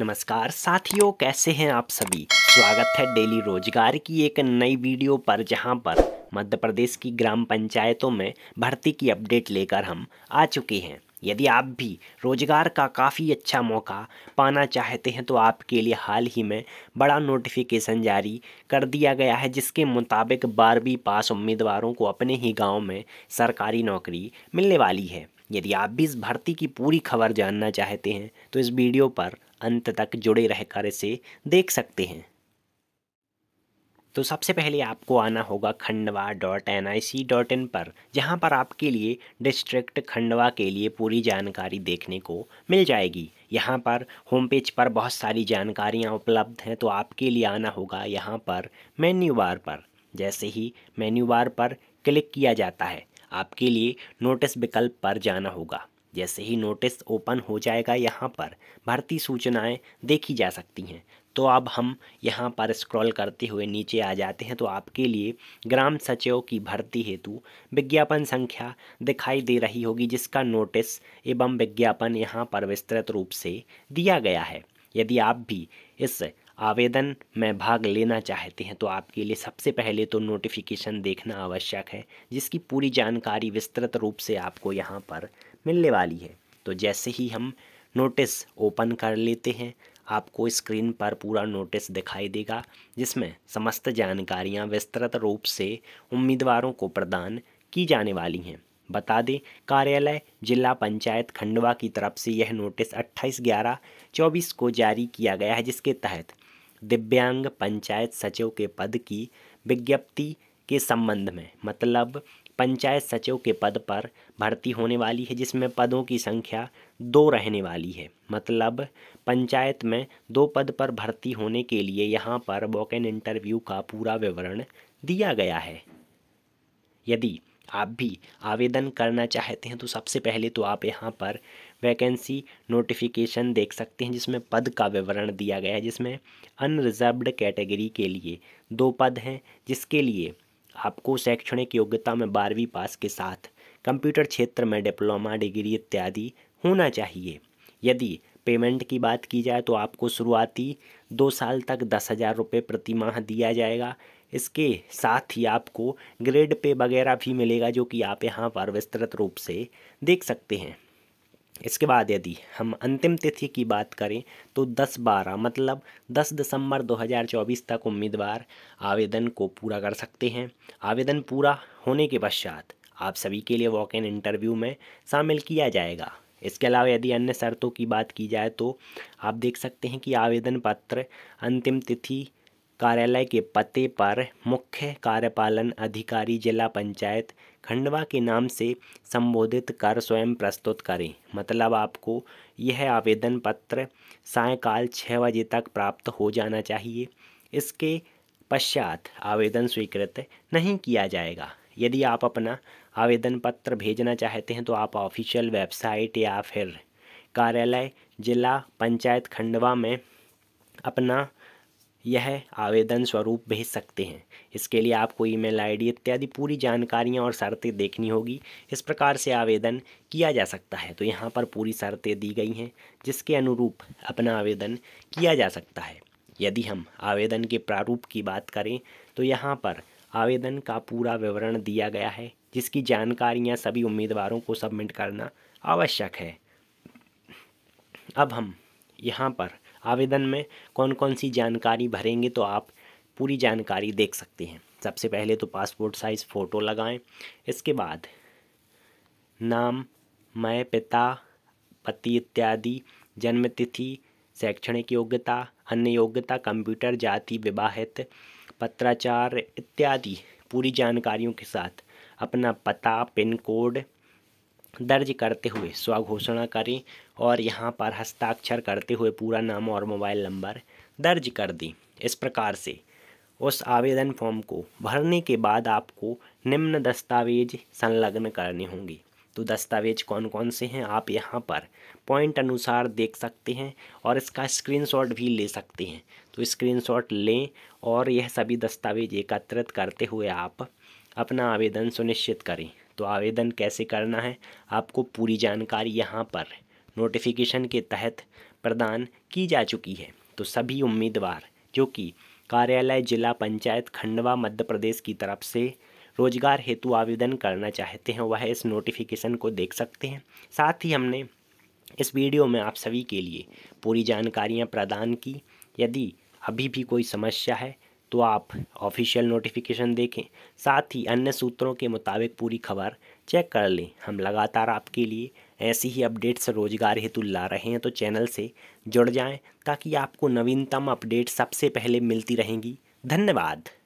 नमस्कार साथियों कैसे हैं आप सभी स्वागत है डेली रोजगार की एक नई वीडियो पर जहां पर मध्य प्रदेश की ग्राम पंचायतों में भर्ती की अपडेट लेकर हम आ चुके हैं यदि आप भी रोजगार का काफ़ी अच्छा मौका पाना चाहते हैं तो आपके लिए हाल ही में बड़ा नोटिफिकेशन जारी कर दिया गया है जिसके मुताबिक बारहवीं पास उम्मीदवारों को अपने ही गांव में सरकारी नौकरी मिलने वाली है यदि आप भी इस भर्ती की पूरी खबर जानना चाहते हैं तो इस वीडियो पर अंत तक जुड़े रहकर इसे देख सकते हैं तो सबसे पहले आपको आना होगा Khandwa dot N I C dot in पर जहाँ पर आपके लिए डिस्ट्रिक्ट खंडवा के लिए पूरी जानकारी देखने को मिल जाएगी यहाँ पर होम पेज पर बहुत सारी जानकारियाँ उपलब्ध हैं तो आपके लिए आना होगा यहाँ पर मेन्यू बार पर जैसे ही मेन्यू बार पर क्लिक किया जाता है आपके लिए नोटिस विकल्प पर जाना होगा जैसे ही नोटिस ओपन हो जाएगा यहाँ पर भर्ती सूचनाएं देखी जा सकती हैं तो अब हम यहाँ पर स्क्रॉल करते हुए नीचे आ जाते हैं तो आपके लिए ग्राम सचिव की भर्ती हेतु विज्ञापन संख्या दिखाई दे रही होगी जिसका नोटिस एवं विज्ञापन यहाँ पर विस्तृत रूप से दिया गया है यदि आप भी इस आवेदन में भाग लेना चाहते हैं तो आपके लिए सबसे पहले तो नोटिफिकेशन देखना आवश्यक है जिसकी पूरी जानकारी विस्तृत रूप से आपको यहाँ पर मिलने वाली है तो जैसे ही हम नोटिस ओपन कर लेते हैं आपको स्क्रीन पर पूरा नोटिस दिखाई देगा जिसमें समस्त जानकारियाँ विस्तृत रूप से उम्मीदवारों को प्रदान की जाने वाली हैं बता दें कार्यालय जिला पंचायत खंडवा की तरफ से यह नोटिस 28 ग्यारह चौबीस को जारी किया गया है जिसके तहत दिव्यांग पंचायत सचिव के पद की विज्ञप्ति के संबंध में मतलब पंचायत सचिव के पद पर भर्ती होने वाली है जिसमें पदों की संख्या दो रहने वाली है मतलब पंचायत में दो पद पर भर्ती होने के लिए यहाँ पर वॉक एन इंटरव्यू का पूरा विवरण दिया गया है यदि आप भी आवेदन करना चाहते हैं तो सबसे पहले तो आप यहाँ पर वैकेंसी नोटिफिकेशन देख सकते हैं जिसमें पद का विवरण दिया गया है जिसमें अनरिजर्व्ड कैटेगरी के लिए दो पद हैं जिसके लिए आपको शैक्षणिक योग्यता में बारहवीं पास के साथ कंप्यूटर क्षेत्र में डिप्लोमा डिग्री इत्यादि होना चाहिए यदि पेमेंट की बात की जाए तो आपको शुरुआती दो साल तक दस हज़ार रुपये प्रति माह दिया जाएगा इसके साथ ही आपको ग्रेड पे वगैरह भी मिलेगा जो कि आप यहाँ पर विस्तृत रूप से देख सकते हैं इसके बाद यदि हम अंतिम तिथि की बात करें तो 10 बारह मतलब 10 दिसंबर 2024 तक उम्मीदवार आवेदन को पूरा कर सकते हैं आवेदन पूरा होने के पश्चात आप सभी के लिए वॉक इन इंटरव्यू में शामिल किया जाएगा इसके अलावा यदि अन्य शर्तों की बात की जाए तो आप देख सकते हैं कि आवेदन पत्र अंतिम तिथि कार्यालय के पते पर मुख्य कार्यपालन अधिकारी जिला पंचायत खंडवा के नाम से संबोधित कर स्वयं प्रस्तुत करें मतलब आपको यह आवेदन पत्र सायकाल छः बजे तक प्राप्त हो जाना चाहिए इसके पश्चात आवेदन स्वीकृत नहीं किया जाएगा यदि आप अपना आवेदन पत्र भेजना चाहते हैं तो आप ऑफिशियल वेबसाइट या फिर कार्यालय जिला पंचायत खंडवा में अपना यह आवेदन स्वरूप भेज सकते हैं इसके लिए आपको ईमेल आईडी इत्यादि पूरी जानकारियां और शर्तें देखनी होगी इस प्रकार से आवेदन किया जा सकता है तो यहाँ पर पूरी शर्तें दी गई हैं जिसके अनुरूप अपना आवेदन किया जा सकता है यदि हम आवेदन के प्रारूप की बात करें तो यहाँ पर आवेदन का पूरा विवरण दिया गया है जिसकी जानकारियाँ सभी उम्मीदवारों को सबमिट करना आवश्यक है अब हम यहाँ पर आवेदन में कौन कौन सी जानकारी भरेंगे तो आप पूरी जानकारी देख सकते हैं सबसे पहले तो पासपोर्ट साइज़ फ़ोटो लगाएं इसके बाद नाम मैं पिता पति इत्यादि जन्म तिथि शैक्षणिक योग्यता अन्य योग्यता कंप्यूटर जाति विवाहित पत्राचार इत्यादि पूरी जानकारियों के साथ अपना पता पिन कोड दर्ज करते हुए स्वघोषणा करें और यहाँ पर हस्ताक्षर करते हुए पूरा नाम और मोबाइल नंबर दर्ज कर दें इस प्रकार से उस आवेदन फॉर्म को भरने के बाद आपको निम्न दस्तावेज संलग्न करने होंगे तो दस्तावेज कौन कौन से हैं आप यहाँ पर पॉइंट अनुसार देख सकते हैं और इसका स्क्रीनशॉट भी ले सकते हैं तो स्क्रीनशॉट लें और यह सभी दस्तावेज एकत्रित करते हुए आप अपना आवेदन सुनिश्चित करें तो आवेदन कैसे करना है आपको पूरी जानकारी यहाँ पर नोटिफिकेशन के तहत प्रदान की जा चुकी है तो सभी उम्मीदवार जो कि कार्यालय जिला पंचायत खंडवा मध्य प्रदेश की तरफ से रोजगार हेतु आवेदन करना चाहते हैं वह इस नोटिफिकेशन को देख सकते हैं साथ ही हमने इस वीडियो में आप सभी के लिए पूरी जानकारियाँ प्रदान की यदि अभी भी कोई समस्या है तो आप ऑफिशियल नोटिफिकेशन देखें साथ ही अन्य सूत्रों के मुताबिक पूरी खबर चेक कर लें हम लगातार आपके लिए ऐसी ही अपडेट्स रोजगार हेतु ला रहे हैं तो चैनल से जुड़ जाएं ताकि आपको नवीनतम अपडेट सबसे पहले मिलती रहेंगी धन्यवाद